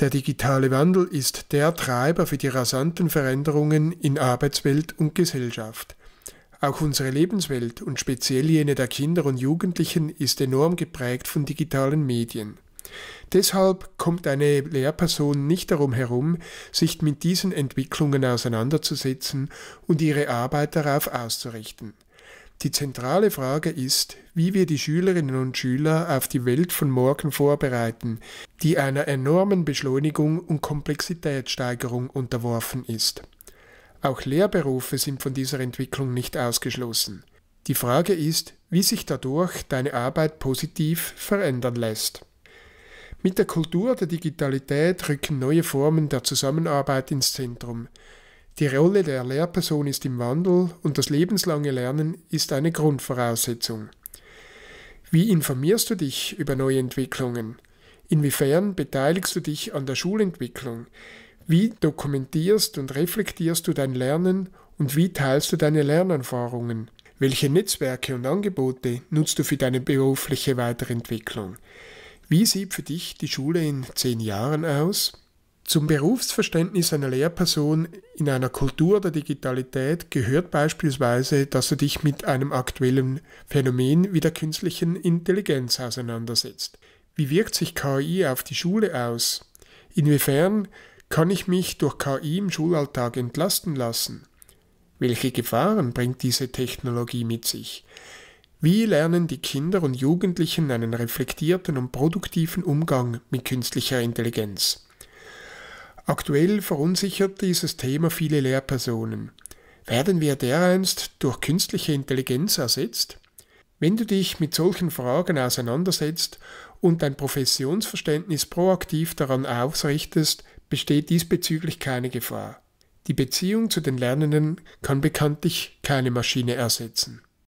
Der digitale Wandel ist der Treiber für die rasanten Veränderungen in Arbeitswelt und Gesellschaft. Auch unsere Lebenswelt und speziell jene der Kinder und Jugendlichen ist enorm geprägt von digitalen Medien. Deshalb kommt eine Lehrperson nicht darum herum, sich mit diesen Entwicklungen auseinanderzusetzen und ihre Arbeit darauf auszurichten. Die zentrale Frage ist, wie wir die Schülerinnen und Schüler auf die Welt von morgen vorbereiten, die einer enormen Beschleunigung und Komplexitätssteigerung unterworfen ist. Auch Lehrberufe sind von dieser Entwicklung nicht ausgeschlossen. Die Frage ist, wie sich dadurch deine Arbeit positiv verändern lässt. Mit der Kultur der Digitalität rücken neue Formen der Zusammenarbeit ins Zentrum. Die Rolle der Lehrperson ist im Wandel und das lebenslange Lernen ist eine Grundvoraussetzung. Wie informierst du dich über neue Entwicklungen? Inwiefern beteiligst du dich an der Schulentwicklung? Wie dokumentierst und reflektierst du dein Lernen und wie teilst du deine Lernerfahrungen? Welche Netzwerke und Angebote nutzt du für deine berufliche Weiterentwicklung? Wie sieht für dich die Schule in zehn Jahren aus? Zum Berufsverständnis einer Lehrperson in einer Kultur der Digitalität gehört beispielsweise, dass du dich mit einem aktuellen Phänomen wie der künstlichen Intelligenz auseinandersetzt. Wie wirkt sich KI auf die Schule aus? Inwiefern kann ich mich durch KI im Schulalltag entlasten lassen? Welche Gefahren bringt diese Technologie mit sich? Wie lernen die Kinder und Jugendlichen einen reflektierten und produktiven Umgang mit künstlicher Intelligenz? Aktuell verunsichert dieses Thema viele Lehrpersonen. Werden wir dereinst durch künstliche Intelligenz ersetzt? Wenn du dich mit solchen Fragen auseinandersetzt und dein Professionsverständnis proaktiv daran ausrichtest, besteht diesbezüglich keine Gefahr. Die Beziehung zu den Lernenden kann bekanntlich keine Maschine ersetzen.